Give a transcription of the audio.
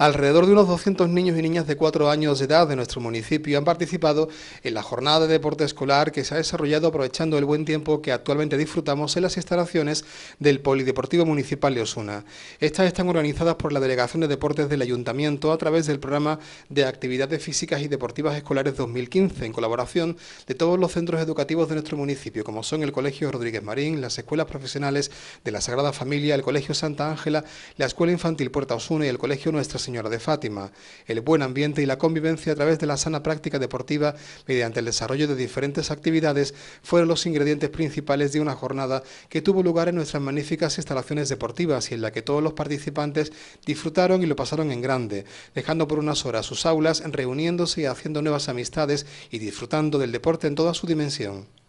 Alrededor de unos 200 niños y niñas de 4 años de edad de nuestro municipio han participado en la jornada de deporte escolar que se ha desarrollado aprovechando el buen tiempo que actualmente disfrutamos en las instalaciones del Polideportivo Municipal de Osuna. Estas están organizadas por la Delegación de Deportes del Ayuntamiento a través del programa de actividades físicas y deportivas escolares 2015 en colaboración de todos los centros educativos de nuestro municipio como son el Colegio Rodríguez Marín, las escuelas profesionales de la Sagrada Familia, el Colegio Santa Ángela, la Escuela Infantil Puerta Osuna y el Colegio Nuestra Señora Señora de Fátima, el buen ambiente y la convivencia a través de la sana práctica deportiva mediante el desarrollo de diferentes actividades fueron los ingredientes principales de una jornada que tuvo lugar en nuestras magníficas instalaciones deportivas y en la que todos los participantes disfrutaron y lo pasaron en grande, dejando por unas horas sus aulas, reuniéndose y haciendo nuevas amistades y disfrutando del deporte en toda su dimensión.